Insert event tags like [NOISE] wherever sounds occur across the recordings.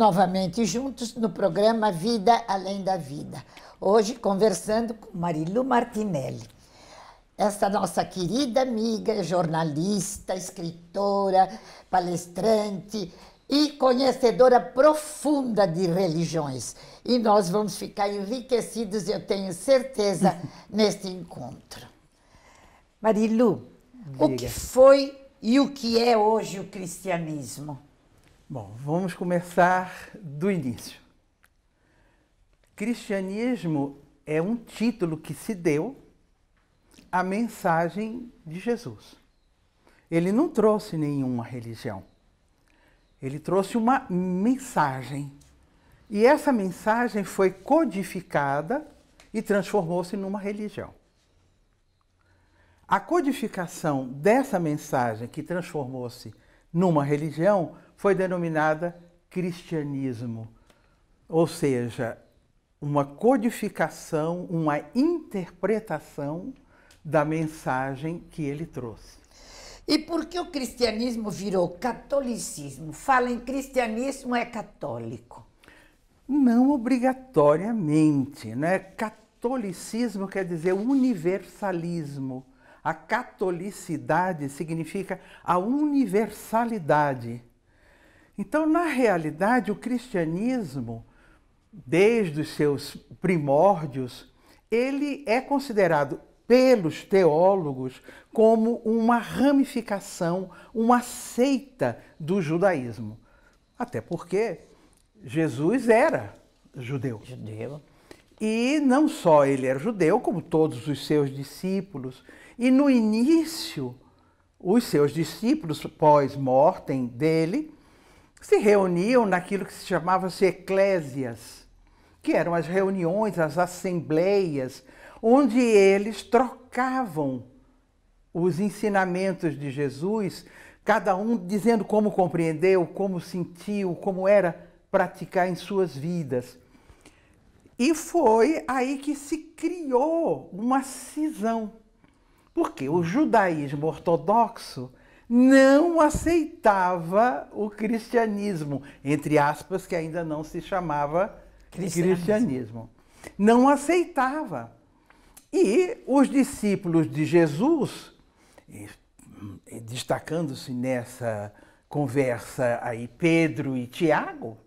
novamente juntos no programa Vida Além da Vida. Hoje conversando com Marilu Martinelli. Esta nossa querida amiga, jornalista, escritora, palestrante e conhecedora profunda de religiões. E nós vamos ficar enriquecidos, eu tenho certeza, [LAUGHS] neste encontro. Marilu, Diga. o que foi e o que é hoje o cristianismo? Bom, vamos começar do início. Cristianismo é um título que se deu à mensagem de Jesus. Ele não trouxe nenhuma religião. Ele trouxe uma mensagem. E essa mensagem foi codificada e transformou-se numa religião. A codificação dessa mensagem que transformou-se numa religião foi denominada cristianismo, ou seja, uma codificação, uma interpretação da mensagem que ele trouxe. E por que o cristianismo virou catolicismo? Fala em cristianismo é católico. Não obrigatoriamente, né? Catolicismo quer dizer universalismo. A catolicidade significa a universalidade então, na realidade, o cristianismo, desde os seus primórdios, ele é considerado pelos teólogos como uma ramificação, uma seita do judaísmo. Até porque Jesus era judeu. Judeu. E não só ele era judeu, como todos os seus discípulos. E no início, os seus discípulos, pós-mortem dele, se reuniam naquilo que se chamava-se eclésias, que eram as reuniões, as assembleias, onde eles trocavam os ensinamentos de Jesus, cada um dizendo como compreendeu, como sentiu, como era praticar em suas vidas. E foi aí que se criou uma cisão, porque o judaísmo ortodoxo não aceitava o cristianismo, entre aspas, que ainda não se chamava cristianismo. cristianismo. Não aceitava. E os discípulos de Jesus, hum, destacando-se nessa conversa aí Pedro e Tiago,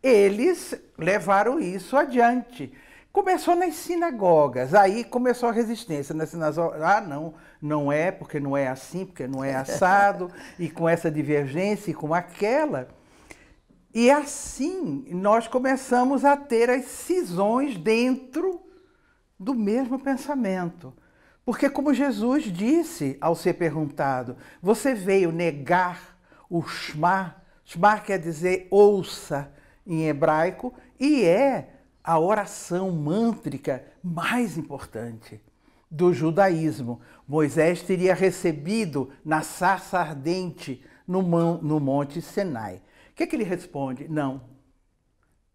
eles levaram isso adiante. Começou nas sinagogas, aí começou a resistência. Né? Nas sinagogas, ah, não, não é, porque não é assim, porque não é assado, [LAUGHS] e com essa divergência e com aquela. E assim nós começamos a ter as cisões dentro do mesmo pensamento. Porque, como Jesus disse ao ser perguntado, você veio negar o Shema, Shema quer dizer ouça em hebraico, e é a oração mântrica mais importante do judaísmo. Moisés teria recebido na sarça ardente no, no Monte Sinai. O que, é que ele responde? Não,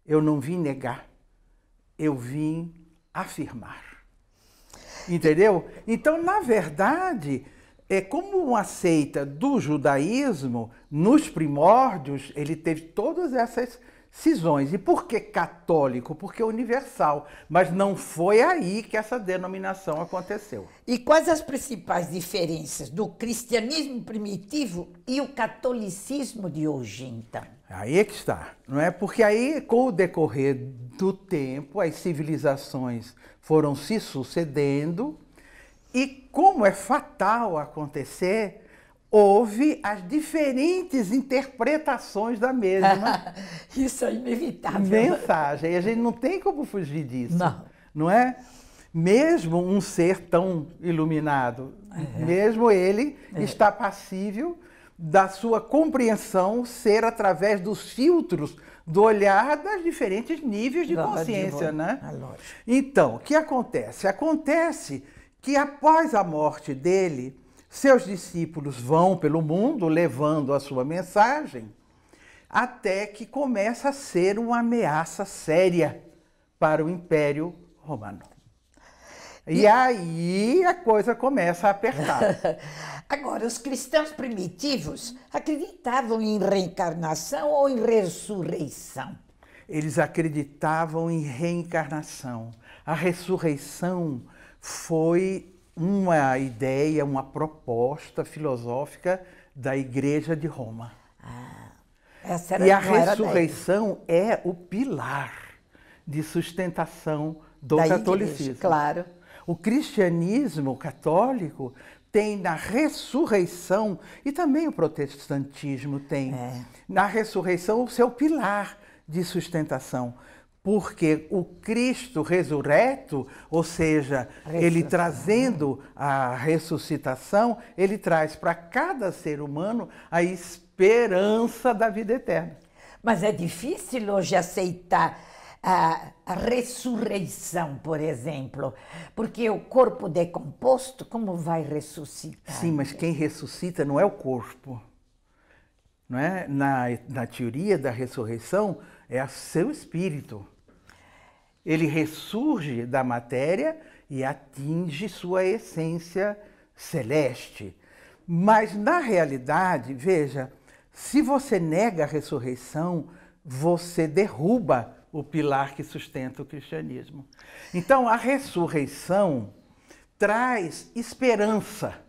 eu não vim negar, eu vim afirmar. Entendeu? Então, na verdade, é como uma seita do judaísmo, nos primórdios, ele teve todas essas cisões. E por que católico? Porque é universal. Mas não foi aí que essa denominação aconteceu. E quais as principais diferenças do cristianismo primitivo e o catolicismo de hoje, então? Aí é que está, não é? Porque aí, com o decorrer do tempo, as civilizações foram se sucedendo e como é fatal acontecer, houve as diferentes interpretações da mesma. [LAUGHS] Isso é inevitável. Mensagem. E a gente não tem como fugir disso. Não. Não é? Mesmo um ser tão iluminado, é. mesmo ele é. está passível da sua compreensão ser através dos filtros do olhar das diferentes níveis de consciência, né? É então, o que acontece? Acontece que após a morte dele, seus discípulos vão pelo mundo levando a sua mensagem, até que começa a ser uma ameaça séria para o Império Romano. E, e aí a coisa começa a apertar. [LAUGHS] Agora, os cristãos primitivos acreditavam em reencarnação ou em ressurreição? Eles acreditavam em reencarnação. A ressurreição foi uma ideia, uma proposta filosófica da Igreja de Roma. Ah, e a ressurreição é o pilar de sustentação do da catolicismo. Igreja, claro. O cristianismo católico tem na ressurreição, e também o protestantismo tem, é. na ressurreição o seu pilar de sustentação porque o Cristo ressurreto, ou seja, ele trazendo a ressuscitação, ele traz para cada ser humano a esperança da vida eterna. Mas é difícil hoje aceitar a, ressurreição, por exemplo, porque o corpo decomposto, como vai ressuscitar? Sim, mas quem ressuscita não é o corpo. Não é? na, na teoria da ressurreição, é a seu espírito. Ele ressurge da matéria e atinge sua essência celeste. Mas na realidade, veja, se você nega a ressurreição, você derruba o pilar que sustenta o cristianismo. Então, a ressurreição traz esperança,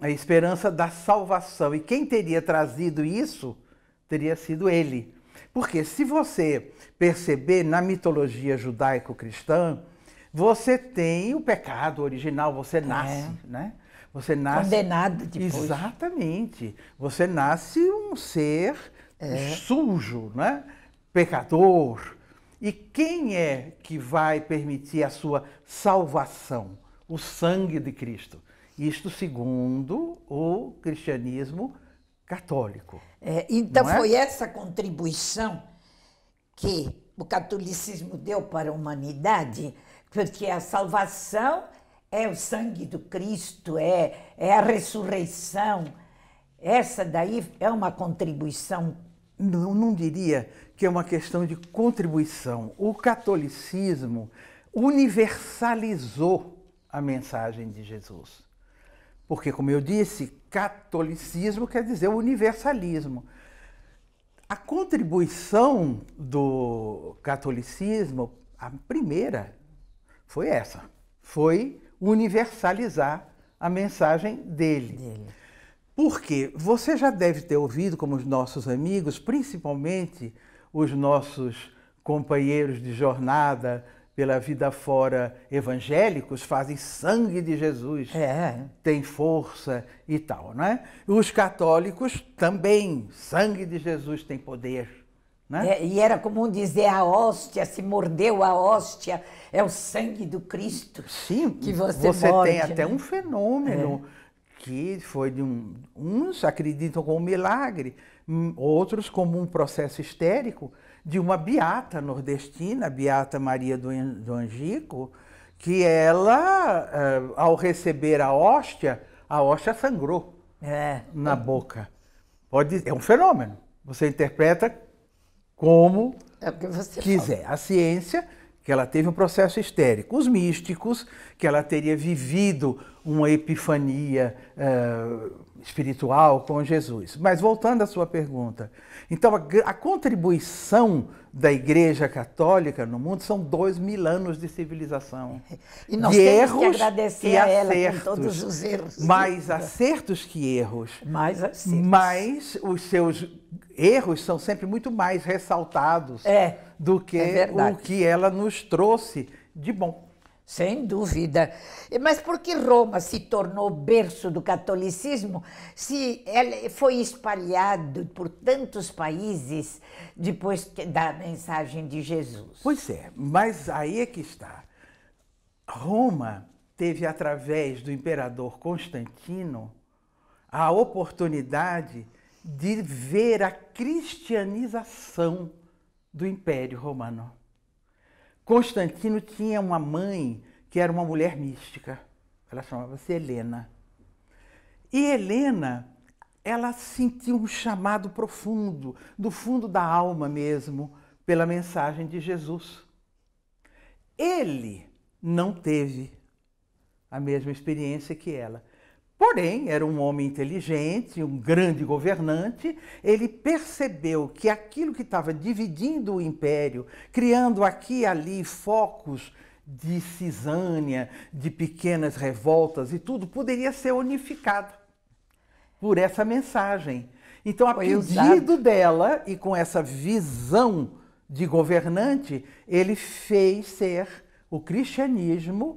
a esperança da salvação. E quem teria trazido isso teria sido ele. Porque se você perceber na mitologia judaico-cristã, você tem o pecado original, você é. nasce, é. né? Você nasce condenado depois. Exatamente. Você nasce um ser é. sujo, né? Pecador. E quem é que vai permitir a sua salvação? O sangue de Cristo. Isto segundo o cristianismo católico. É, então é? foi essa contribuição que o catolicismo deu para a humanidade, porque a salvação é o sangue do Cristo, é, é a ressurreição. Essa daí é uma contribuição. Não, não diria que é uma questão de contribuição. O catolicismo universalizou a mensagem de Jesus. Porque, como eu disse, catolicismo quer dizer o universalismo. A contribuição do catolicismo, a primeira, foi essa: foi universalizar a mensagem dele. dele. Porque você já deve ter ouvido, como os nossos amigos, principalmente os nossos companheiros de jornada, pela vida fora evangélicos fazem sangue de Jesus, é. tem força e tal, é Os católicos também, sangue de Jesus tem poder. Né? É, e era comum dizer a hóstia, se mordeu a hóstia, é o sangue do Cristo. Sim, que você, você morde, tem né? até um fenômeno é. que foi de um. Uns acreditam como um milagre, hum, outros como um processo histérico, de uma beata nordestina, a beata Maria do Angico, que ela, eh, ao receber a hóstia, a hóstia sangrou é. na boca. Pode, é um fenômeno. Você interpreta como é quiser. Fala. A ciência, que ela teve um processo histérico. Os místicos, que ela teria vivido uma epifania uh, espiritual com Jesus. Mas voltando à sua pergunta, então a, a, contribuição da Igreja Católica no mundo são dois mil anos de civilização. E nós de temos erros que agradecer a ela acertos, com todos os erros. Mais acertos que erros. Mais acertos. Mas os seus erros são sempre muito mais ressaltados é, do que é o que ela nos trouxe de bom. Sem dúvida. Mas por que Roma se tornou berço do catolicismo se ela foi espalhado por tantos países depois da mensagem de Jesus? Pois é, mas aí é que está. Roma teve, através do imperador Constantino, a oportunidade de ver a cristianização do Império Romano. Constantino tinha uma mãe que era uma mulher mística. Ela chamava-se Helena. E Helena, ela sentiu um chamado profundo, do fundo da alma mesmo, pela mensagem de Jesus. Ele não teve a mesma experiência que ela. Porém, era um homem inteligente, um grande governante. Ele percebeu que aquilo que estava dividindo o império, criando aqui e ali focos de cisânia, de pequenas revoltas e tudo, poderia ser unificado por essa mensagem. Então, a Foi pedido usado. dela e com essa visão de governante, ele fez ser o cristianismo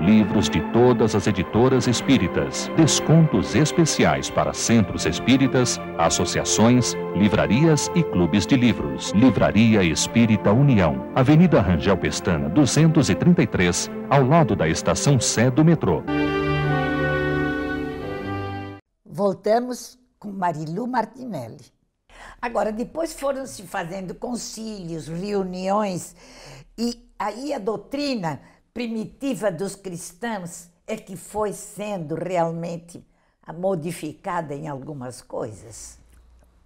livros de todas as editoras espíritas, descontos especiais para centros espíritas, associações, livrarias e clubes de livros. Livraria Espírita União, Avenida Rangel Pestana, 233, ao lado da estação Sé do metrô. Voltamos com Marilu Martinelli. Agora, depois foram se fazendo concílios, reuniões, e aí a doutrina primitiva dos cristãos é que foi sendo realmente modificada em algumas coisas?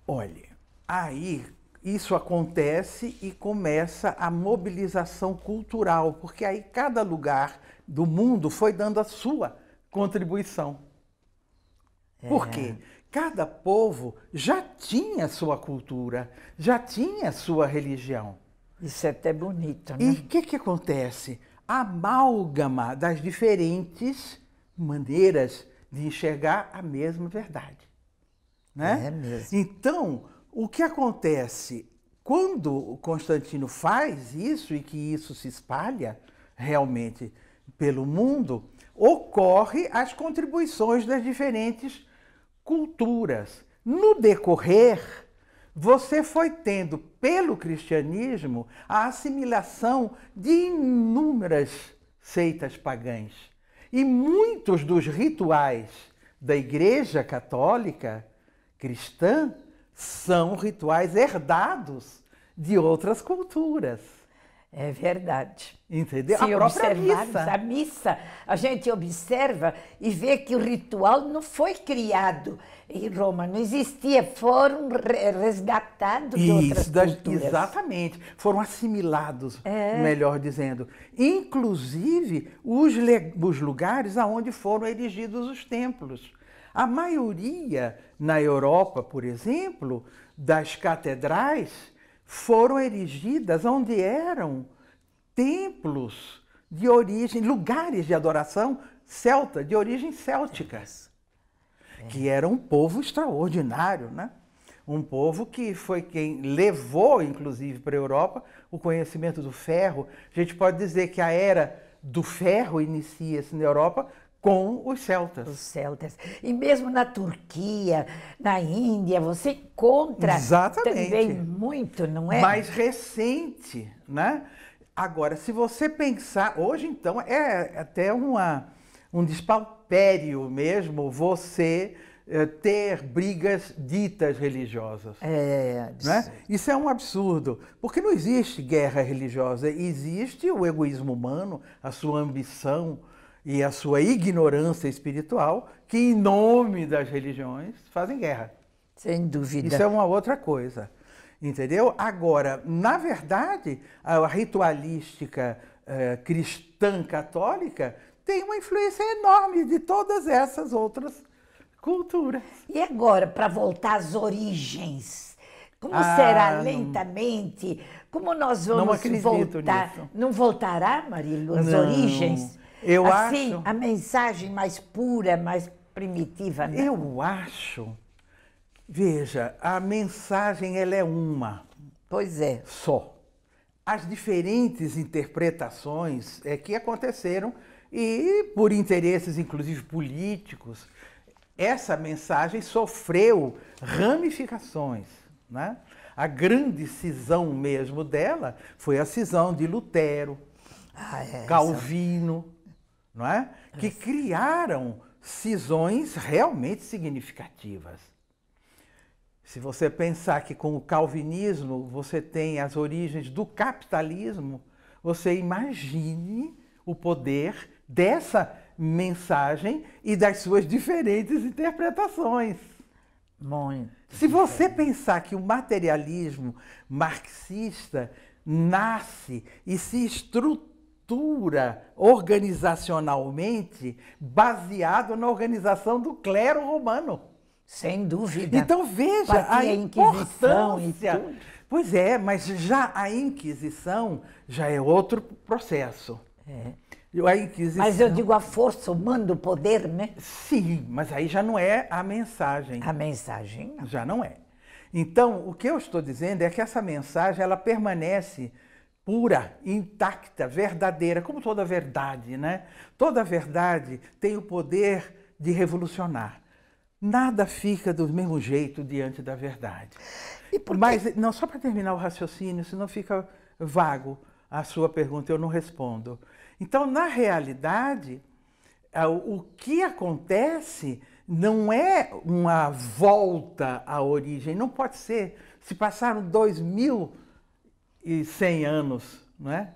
Olha, aí isso acontece e começa a mobilização cultural, porque aí cada lugar do mundo foi dando a sua contribuição. É. Por quê? Cada povo já tinha sua cultura, já tinha sua religião. Isso é até bonito, né? E o que, que acontece? amálgama das diferentes maneiras de enxergar a mesma verdade. Né? É mesmo. Então, o que acontece quando Constantino faz isso e que isso se espalha realmente pelo mundo, ocorre as contribuições das diferentes culturas. No decorrer você foi tendo pelo cristianismo a assimilação de inúmeras seitas pagãs. E muitos dos rituais da Igreja Católica cristã são rituais herdados de outras culturas. É verdade. Entendeu? Se a própria missa. A missa, a gente observa e vê que o ritual não foi criado em Roma, não existia, foram resgatados Isso, de outras das, culturas. Exatamente, foram assimilados, é. melhor dizendo. Inclusive os, os lugares aonde foram erigidos os templos. A maioria, na Europa, por exemplo, das catedrais foram erigidas onde eram templos de origem, lugares de adoração celta, de origem célticas, é. que era um povo extraordinário, né? Um povo que foi quem levou, inclusive, para a Europa o conhecimento do ferro. A gente pode dizer que a era do ferro inicia-se na Europa com os celtas. Os celtas. E mesmo na Turquia, na Índia, você encontra Exatamente. também muito, não é? Mais recente, né? Agora, se você pensar, hoje então é até uma, um despalpério mesmo você eh, ter brigas ditas religiosas. É, né? Isso é um absurdo, porque não existe guerra religiosa, existe o egoísmo humano, a sua ambição, e a sua ignorância espiritual, que em nome das religiões fazem guerra. Sem dúvida. Isso é uma outra coisa. Entendeu? Agora, na verdade, a ritualística eh, cristã católica tem uma influência enorme de todas essas outras culturas. E agora, para voltar às origens, como ah, será lentamente? Como nós vamos voltar? Nisso. Não voltará, Marilu, as não. origens? Eu assim, acho. A mensagem mais pura, mais primitiva. Não. Né? Eu acho. Veja, a mensagem ela é uma. Pois é. Só. As diferentes interpretações é que aconteceram e por interesses inclusive políticos, essa mensagem sofreu ramificações, né? A grande cisão mesmo dela foi a cisão de Lutero, ah, é, Calvino, não é? Que criaram cisões realmente significativas. Se você pensar que com o calvinismo você tem as origens do capitalismo, você imagine o poder dessa mensagem e das suas diferentes interpretações. Muito. Se você pensar que o materialismo marxista nasce e se estrutura estrutura organizacionalmente baseado na organização do clero romano. Sem dúvida. Então veja a importância. Pois é, mas já a Inquisição já é outro processo. É. Inquisição... Mas eu digo a força humana o poder, né? Sim, mas aí já não é a mensagem. A mensagem. Não. Já não é. Então, o que eu estou dizendo é que essa mensagem ela permanece pura, intacta, verdadeira, como toda verdade, né? Toda verdade tem o poder de revolucionar. Nada fica do mesmo jeito diante da verdade. Mas não só para terminar o raciocínio, senão fica vago a sua pergunta, eu não respondo. Então, na realidade, o que acontece não é uma volta à origem, não pode ser. Se passaram dois mil e 100 anos, não é?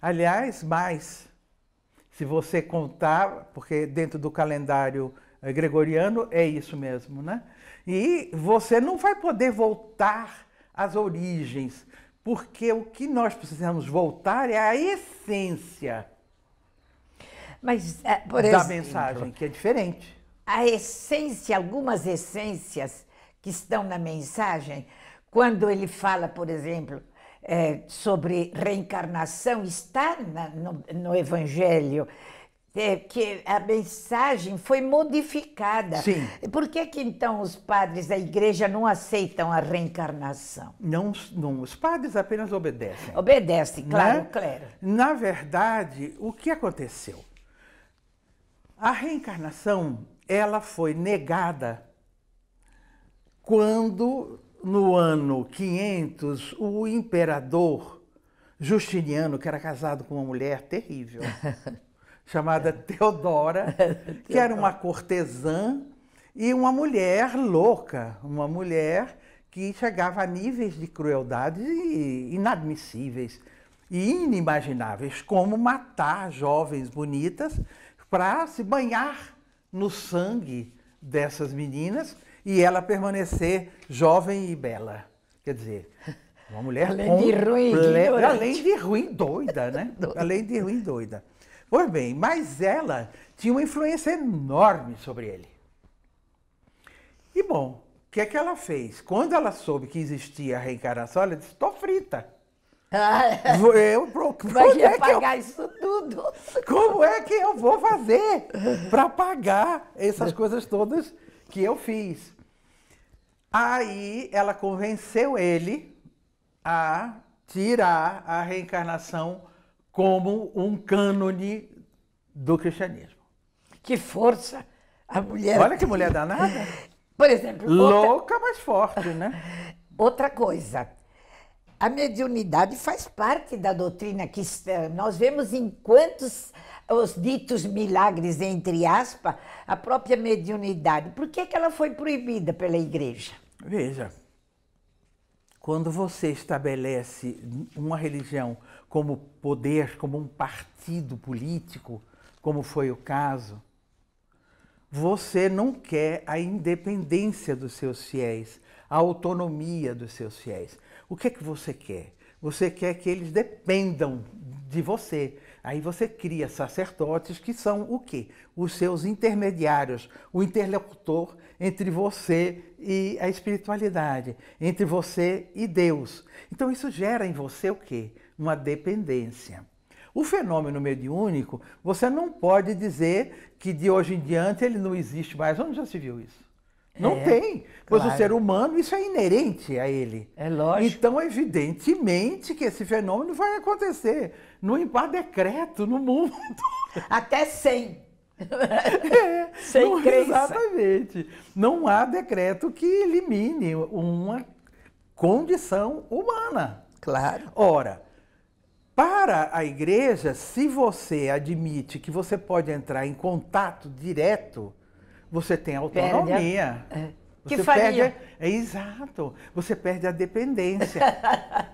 Aliás, mais, se você contar, porque dentro do calendário eh, gregoriano é isso mesmo, né? E você não vai poder voltar às origens, porque o que nós precisamos voltar é a essência Mas, eh, por da exemplo, mensagem, que é diferente. A essência, algumas essências que estão na mensagem, quando ele fala, por exemplo, é, sobre reencarnação está na, no, no, Evangelho. É, que a mensagem foi modificada. Sim. Por que, que então os padres da igreja não aceitam a reencarnação? Não, não os padres apenas obedecem. Obedecem, né? claro, né? claro. Na verdade, o que aconteceu? A reencarnação ela foi negada quando no ano 500, o imperador Justiniano, que era casado com uma mulher terrível, [LAUGHS] chamada é. Teodora, [LAUGHS] que era uma cortesã e uma mulher louca, uma mulher que chegava a níveis de crueldade inadmissíveis e inimagináveis, como matar jovens bonitas para se banhar no sangue dessas meninas e ela permanecer jovem e bela. Quer dizer, [LAUGHS] uma mulher além de ruim, ple... além de ruim doida, né? [LAUGHS] doida. Além de ruim doida. Pois bem, mas ela tinha uma influência enorme sobre ele. E bom, o que é que ela fez? Quando ela soube que existia a reencarnação, ela disse: "Tô frita". [LAUGHS] eu, pro, é pagar eu, isso tudo. Como é que eu vou fazer para pagar essas coisas todas que eu fiz? Aí ela convenceu ele a tirar a reencarnação como um cânone do cristianismo. Que força! A mulher. Olha que mulher danada! [LAUGHS] Por exemplo. Louca, outra... mas forte, né? [LAUGHS] Outra coisa. A mediunidade faz parte da doutrina cristã. Nós vemos em quantos os ditos milagres, entre aspas, a própria mediunidade. Por que, que ela foi proibida pela igreja? Veja, quando você estabelece uma religião como poder, como um partido político, como foi o caso, você não quer a independência dos seus fiéis, a autonomia dos seus fiéis. O que é que você quer? Você quer que eles dependam de você, Aí você cria sacerdotes que são o quê? Os seus intermediários, o interlocutor entre você e a espiritualidade, entre você e Deus. Então isso gera em você o quê? Uma dependência. O fenômeno mediúnico, você não pode dizer que de hoje em diante ele não existe mais. Onde já se viu isso? Não é, tem. Pois claro. o ser humano, isso é inerente a ele. É lógico. Então, evidentemente que esse fenômeno vai acontecer. Não há decreto no mundo. [LAUGHS] Até sem. É, [LAUGHS] sem não, crença. Exatamente. Não há decreto que elimine uma condição humana. Claro. Ora, para a igreja, se você admite que você pode entrar em contato direto você tem autonomia. É. Você que faria. Perde a... é, exato. Você perde a dependência.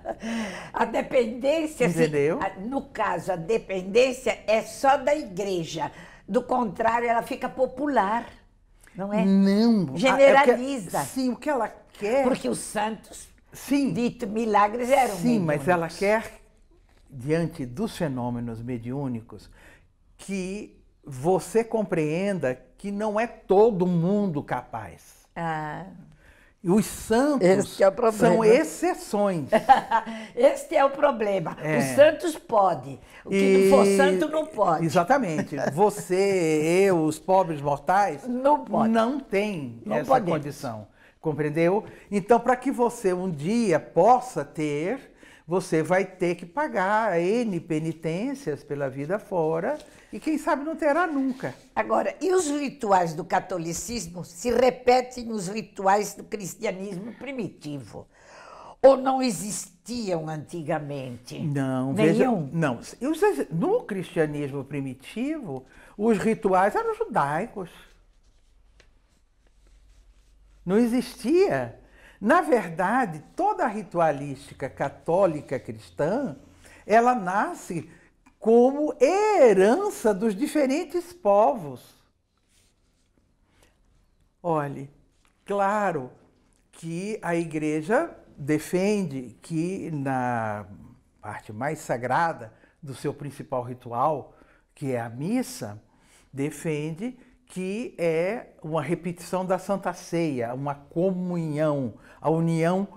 [LAUGHS] a dependência, Entendeu? Assim, no caso, a dependência é só da igreja. Do contrário, ela fica popular. Não é? Não. Ah, é Generaliza. é sim, o que ela quer. Porque os santos, sim, dito milagres, eram. Sim, mediúnicos. mas ela quer, diante dos fenômenos mediúnicos, que você compreenda que não é todo mundo capaz. Ah. E os santos é são exceções. Este é o problema. [LAUGHS] É. Os é. santos podem. O que e... não for santo não pode. Exatamente. [LAUGHS] Você, eu, os pobres mortais, não, pode. não tem não essa condição. Compreendeu? Então, para que você um dia possa ter, você vai ter que pagar N penitências pela vida fora e quem sabe não terá nunca. Agora, e os rituais do catolicismo se repetem nos rituais do cristianismo primitivo? Ou não existiam antigamente? Não, nenhum. Veja, não. No cristianismo primitivo, os rituais eram judaicos. Não existia na verdade, toda a ritualística católica cristã, ela nasce como herança dos diferentes povos. Olhe, claro que a igreja defende que na parte mais sagrada do seu principal ritual, que é a missa, defende que é uma repetição da Santa Ceia, uma comunhão, a união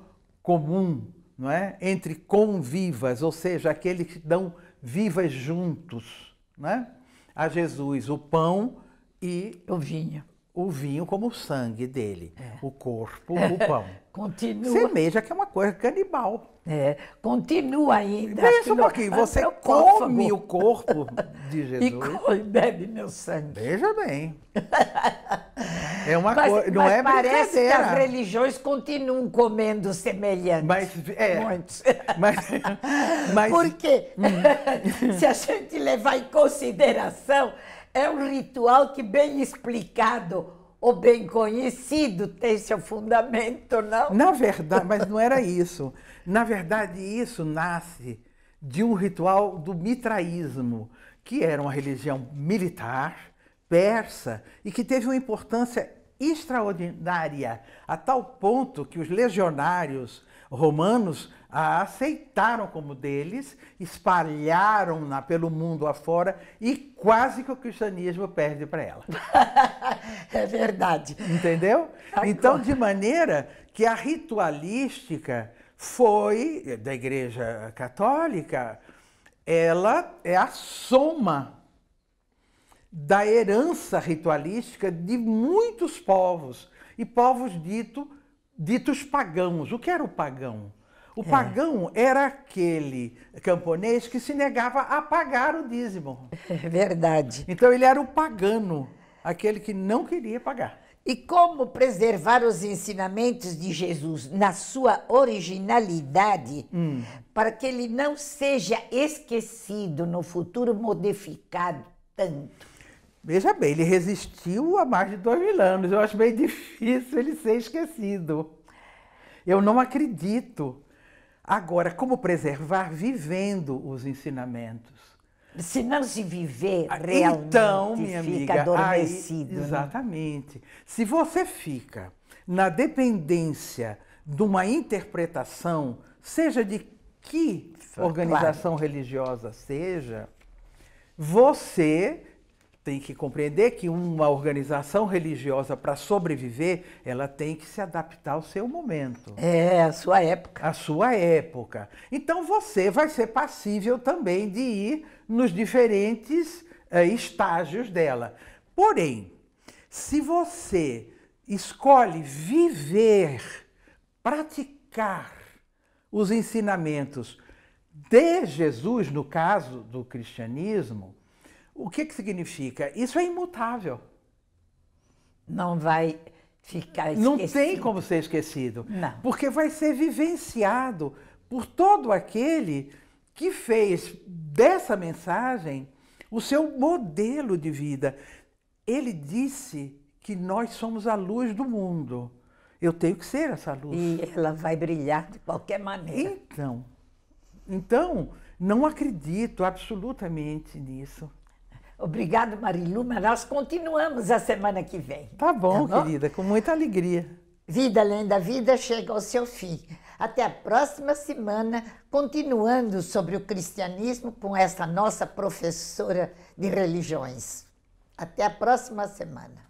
comum, não é? Entre convivas, ou seja, aqueles que dão vivas juntos, né? A Jesus, o pão e o vinho o vinho como o sangue dele, é. o corpo, [LAUGHS] o pão. continua. Semeja que é uma coisa canibal. É, continua ainda. Pensa um pouquinho, você come o corpo de [LAUGHS] Jesus. E bebe meu sangue. Veja bem. [LAUGHS] É uma coisa, não mas é parece que as religiões continuam comendo semelhantes. Mas, é, muitos. Mas, mas... Porque hum. se a gente levar em consideração é um ritual que, bem explicado ou bem conhecido, tem seu fundamento, não? Na verdade, mas não era isso. Na verdade, isso nasce de um ritual do mitraísmo, que era uma religião militar persa e que teve uma importância extraordinária, a tal ponto que os legionários romanos a aceitaram como deles, espalharam-na pelo mundo afora e quase que o cristianismo perde para ela. [LAUGHS] é verdade. Entendeu? Agora. Então, de maneira que a ritualística foi, da Igreja Católica, ela é a soma da herança ritualística de muitos povos e povos dito ditos pagãos. O que era o pagão? O é. pagão era aquele camponês que se negava a pagar o dízimo. [LAUGHS] É verdade. Então ele era o pagano, aquele que não queria pagar. E como preservar os ensinamentos de Jesus na sua originalidade, hum. para que ele não seja esquecido no futuro, modificado tanto? Veja bem, ele resistiu há mais de dois mil anos. Eu acho bem difícil ele ser esquecido. Eu não acredito. Agora, como preservar vivendo os ensinamentos? Se não se viver ah, realmente, então, minha fica amiga, adormecido. Aí, né? exatamente. Né? Se você fica na dependência de uma interpretação, seja de que organização claro. religiosa seja, você tem que compreender que uma organização religiosa, para sobreviver, ela tem que se adaptar ao seu momento. É, à sua época. À sua época. Então você vai ser passível também de ir nos diferentes eh, estágios dela. Porém, se você escolhe viver, praticar os ensinamentos de Jesus, no caso do cristianismo, o que, que significa? Isso é imutável. Não vai ficar esquecido. Não tem como ser esquecido. Não. Porque vai ser vivenciado por todo aquele que fez dessa mensagem o seu modelo de vida. Ele disse que nós somos a luz do mundo. Eu tenho que ser essa luz. E ela vai brilhar de qualquer maneira. Então, então não acredito absolutamente nisso. Obrigado, Marilu, mas nós continuamos a semana que vem. Tá bom, tá bom? querida, com muita alegria. Vida Além da Vida chega ao seu fim. Até a próxima semana, continuando sobre o cristianismo com essa nossa professora de religiões. Até a próxima semana.